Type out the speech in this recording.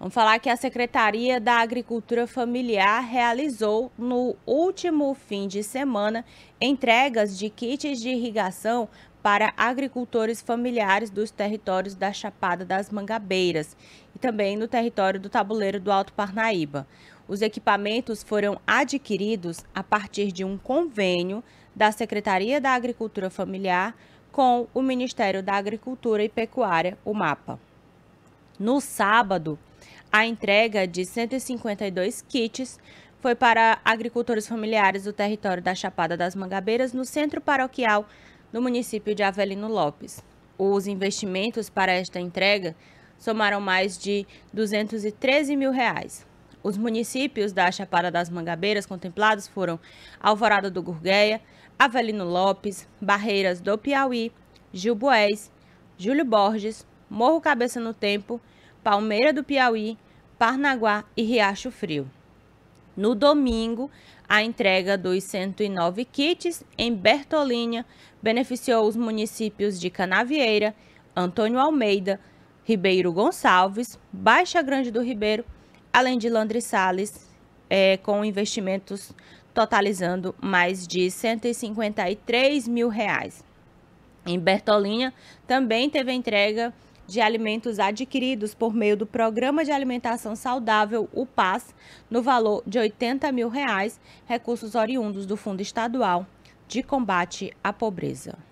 Vamos falar que a Secretaria da Agricultura Familiar realizou no último fim de semana entregas de kits de irrigação para agricultores familiares dos territórios da Chapada das Mangabeiras e também no território do Tabuleiro do Alto Parnaíba. Os equipamentos foram adquiridos a partir de um convênio da Secretaria da Agricultura Familiar com o Ministério da Agricultura e Pecuária, o MAPA. No sábado, a entrega de 152 kits foi para agricultores familiares do território da Chapada das Mangabeiras, no centro paroquial do município de Avelino Lopes. Os investimentos para esta entrega somaram mais de 213 mil reais. Os municípios da Chapada das Mangabeiras contemplados foram Alvorada do Gurgueia, Avelino Lopes, Barreiras do Piauí, Gilboés, Júlio Borges, Morro Cabeça no Tempo, Palmeira do Piauí, Parnaguá e Riacho Frio. No domingo, a entrega dos 109 kits em Bertolínia beneficiou os municípios de Canavieira, Antônio Almeida, Ribeiro Gonçalves, Baixa Grande do Ribeiro, além de Landre Salles, é, com investimentos totalizando mais de 153 mil reais. Em Bertolinha, também teve entrega de alimentos adquiridos por meio do Programa de Alimentação Saudável, o PAS, no valor de 80 mil reais, recursos oriundos do Fundo Estadual de Combate à Pobreza.